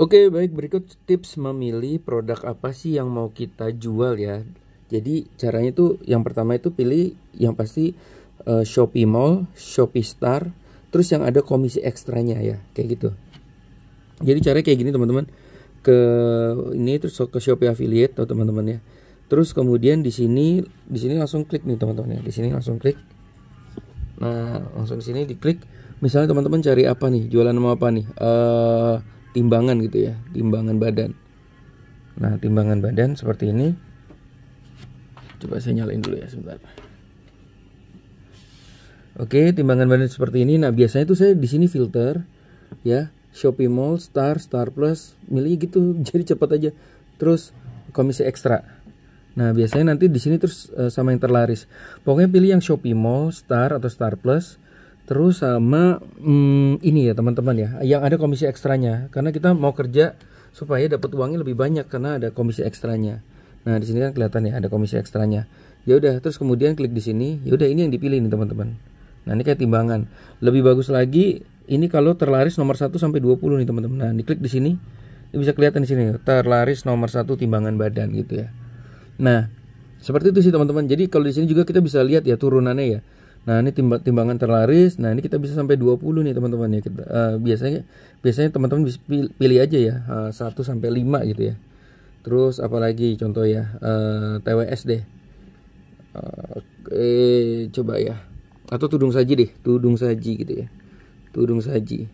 Oke, baik berikut tips memilih produk apa sih yang mau kita jual ya. Jadi caranya itu yang pertama itu pilih yang pasti uh, Shopee Mall, Shopee Star, terus yang ada komisi ekstranya ya, kayak gitu. Jadi caranya kayak gini teman-teman. Ke ini terus ke Shopee affiliate tuh teman-teman ya. Terus kemudian di sini di sini langsung klik nih teman-teman ya. Di sini langsung klik. Nah, langsung di sini diklik. Misalnya teman-teman cari apa nih? Jualan mau apa nih? Eh uh, timbangan gitu ya, timbangan badan. Nah, timbangan badan seperti ini. Coba saya nyalain dulu ya sebentar. Oke, timbangan badan seperti ini. Nah, biasanya itu saya di sini filter ya, Shopee Mall, Star, Star Plus, milih gitu. Jadi cepat aja. Terus komisi ekstra. Nah, biasanya nanti di sini terus eh, sama yang terlaris. Pokoknya pilih yang Shopee Mall, Star atau Star Plus terus sama hmm, ini ya teman-teman ya yang ada komisi ekstranya karena kita mau kerja supaya dapat uangnya lebih banyak karena ada komisi ekstranya nah di sini kan kelihatan ya ada komisi ekstranya ya udah terus kemudian klik di sini ya udah ini yang dipilih nih teman-teman nah ini kayak timbangan lebih bagus lagi ini kalau terlaris nomor 1 sampai 20 nih teman-teman nah diklik di sini ini bisa kelihatan di sini terlaris nomor satu timbangan badan gitu ya nah seperti itu sih teman-teman jadi kalau di sini juga kita bisa lihat ya turunannya ya Nah, ini timba, timbangan terlaris. Nah, ini kita bisa sampai 20 nih, teman-teman ya. Kita, uh, biasanya biasanya teman-teman bisa pilih, pilih aja ya, uh, eh, 1 sampai 5 gitu ya. Terus apalagi contoh ya, uh, eh, TWS deh. Uh, eh coba ya. Atau tudung saji deh, tudung saji gitu ya. Tudung saji.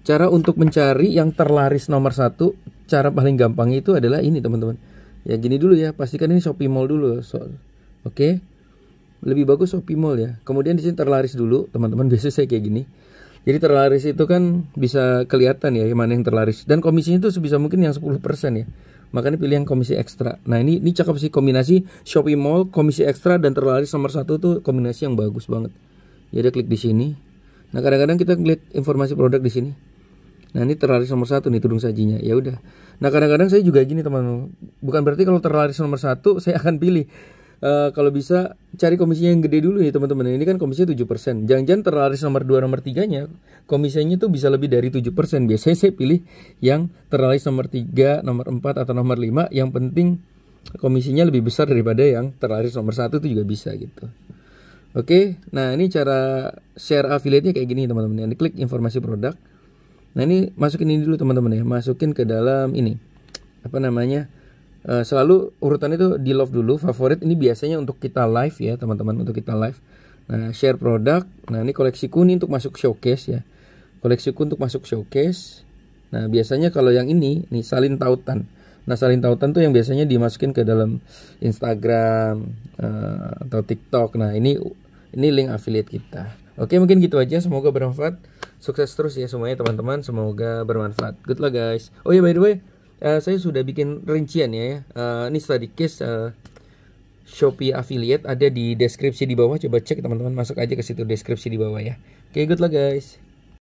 Cara untuk mencari yang terlaris nomor satu, cara paling gampang itu adalah ini, teman-teman. Ya gini dulu ya, pastikan ini Shopee Mall dulu. So, Oke. Okay? lebih bagus Shopee Mall ya. Kemudian di sini terlaris dulu, teman-teman. Biasanya saya kayak gini. Jadi terlaris itu kan bisa kelihatan ya mana yang terlaris dan komisinya itu sebisa mungkin yang 10% ya. Makanya pilih yang komisi ekstra. Nah, ini ini cakep sih kombinasi Shopee Mall, komisi ekstra dan terlaris nomor satu tuh kombinasi yang bagus banget. Jadi klik di sini. Nah, kadang-kadang kita klik informasi produk di sini. Nah, ini terlaris nomor satu nih tudung sajinya. Ya udah. Nah, kadang-kadang saya juga gini, teman-teman. Bukan berarti kalau terlaris nomor satu saya akan pilih Eh, kalau bisa cari komisinya yang gede dulu ya teman-teman. Ini kan komisinya 7%. Jangan-jangan terlaris nomor 2 nomor 3-nya komisinya tuh bisa lebih dari 7%. Biasanya saya pilih yang terlaris nomor 3, nomor 4 atau nomor 5 yang penting komisinya lebih besar daripada yang terlaris nomor 1 itu juga bisa gitu. Oke, nah ini cara share affiliate-nya kayak gini teman-teman. Yang klik informasi produk. Nah ini masukin ini dulu teman-teman ya. Masukin ke dalam ini apa namanya Eh, selalu urutan itu di love dulu favorit ini biasanya untuk kita live ya teman-teman untuk kita live nah share produk nah ini koleksi kuning untuk masuk showcase ya koleksiku untuk masuk showcase nah biasanya kalau yang ini nih salin tautan nah salin tautan tuh yang biasanya dimasukin ke dalam Instagram uh, atau TikTok nah ini ini link affiliate kita oke mungkin gitu aja semoga bermanfaat sukses terus ya semuanya teman-teman semoga bermanfaat good luck guys oh ya yeah, by the way Eh, saya sudah bikin rincian ya. Uh, ini study case uh, Shopee affiliate ada di deskripsi di bawah. Coba cek teman-teman masuk aja ke situ deskripsi di bawah ya. Oke, okay, good luck guys.